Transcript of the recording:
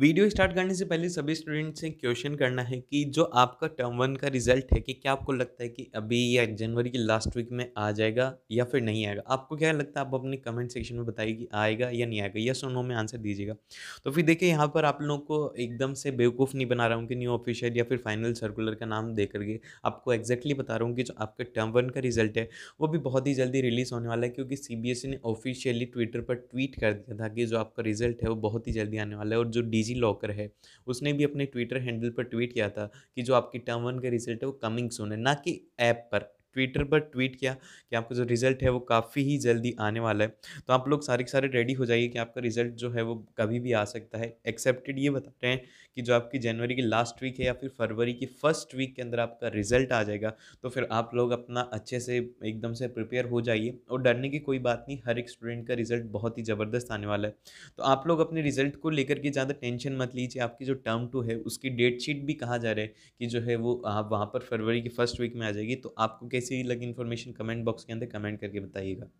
video start करने से पहले सभी स्टूडेंट से क्वेश्चन करना है कि जो आपका टर्म वन का रिजल्ट है कि क्या आपको लगता है कि अभी या जनवरी की लास्ट वीक में आ जाएगा या फिर नहीं आएगा आपको क्या लगता है आप अपने कमेंट सेक्शन में बताइए कि आएगा या नहीं आएगा या सुनो में आंसर दीजिएगा तो फिर देखिए यहाँ पर आप लोगों को एकदम से बेवकूफ़ नहीं बना रहा हूँ कि न्यू ऑफिशियल या फिर फाइनल सर्कुलर का नाम दे करके आपको एक्जैक्टली बता रहा हूँ कि जो आपका टर्म वन का रिजल्ट है वो भी बहुत ही जल्दी रिलीज़ होने वाला है क्योंकि सी e ने ऑफिशियली ट्विटर पर ट्वीट कर दिया था कि जो आपका रिजल्ट है वो बहुत ही जल्दी आने वाला है और जो डी डिजी लॉकर है उसने भी अपने ट्विटर हैंडल पर ट्वीट किया था कि जो आपकी टर्म वन का रिजल्ट है वो कमिंग सुन है ना कि ऐप पर ट्विटर पर ट्वीट किया कि आपका जो रिज़ल्ट है वो काफ़ी ही जल्दी आने वाला है तो आप लोग सारे के सारे रेडी हो जाइए कि आपका रिज़ल्ट जो है वो कभी भी आ सकता है एक्सेप्टेड ये बता रहे हैं कि जो आपकी जनवरी की लास्ट वीक है या फिर फरवरी की फ़र्स्ट वीक के अंदर आपका रिज़ल्ट आ जाएगा तो फिर आप लोग अपना अच्छे से एकदम से प्रिपेयर हो जाइए और डरने की कोई बात नहीं हर एक स्टूडेंट का रिज़ल्ट बहुत ही ज़बरदस्त आने वाला है तो आप लोग अपने रिज़ल्ट को लेकर के ज़्यादा टेंशन मत लीजिए आपकी जो टर्म टू है उसकी डेट शीट भी कहा जा रहा है कि जो है वो वहाँ पर फरवरी की फ़र्स्ट वीक में आ जाएगी तो आपको कैसे कैसी लगी इन्फॉर्मेशन कमेंट बॉक्स के अंदर कमेंट करके बताइएगा